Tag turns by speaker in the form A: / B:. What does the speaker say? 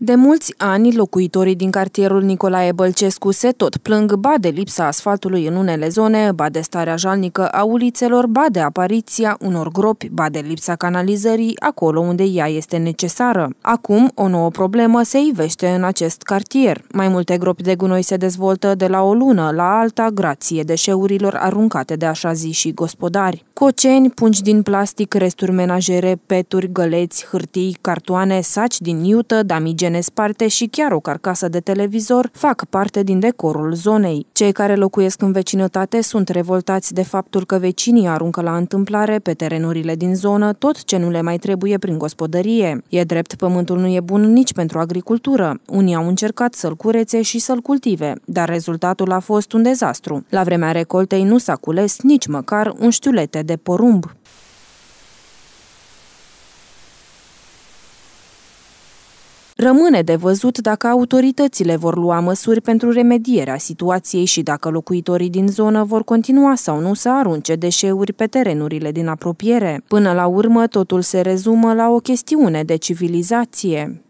A: De mulți ani, locuitorii din cartierul Nicolae Bălcescu se tot plâng ba de lipsa asfaltului în unele zone, ba de starea jalnică a ulițelor, ba de apariția unor gropi, ba de lipsa canalizării acolo unde ea este necesară. Acum, o nouă problemă se ivește în acest cartier. Mai multe gropi de gunoi se dezvoltă de la o lună la alta grație deșeurilor aruncate de așa zi și gospodari. Coceni, pungi din plastic, resturi menajere, peturi, găleți, hârtii, cartoane, saci din iută, damige indigene sparte și chiar o carcasă de televizor fac parte din decorul zonei. Cei care locuiesc în vecinătate sunt revoltați de faptul că vecinii aruncă la întâmplare pe terenurile din zonă tot ce nu le mai trebuie prin gospodărie. E drept, pământul nu e bun nici pentru agricultură. Unii au încercat să-l curețe și să-l cultive, dar rezultatul a fost un dezastru. La vremea recoltei nu s-a cules nici măcar un știulete de porumb. Rămâne de văzut dacă autoritățile vor lua măsuri pentru remedierea situației și dacă locuitorii din zonă vor continua sau nu să arunce deșeuri pe terenurile din apropiere. Până la urmă, totul se rezumă la o chestiune de civilizație.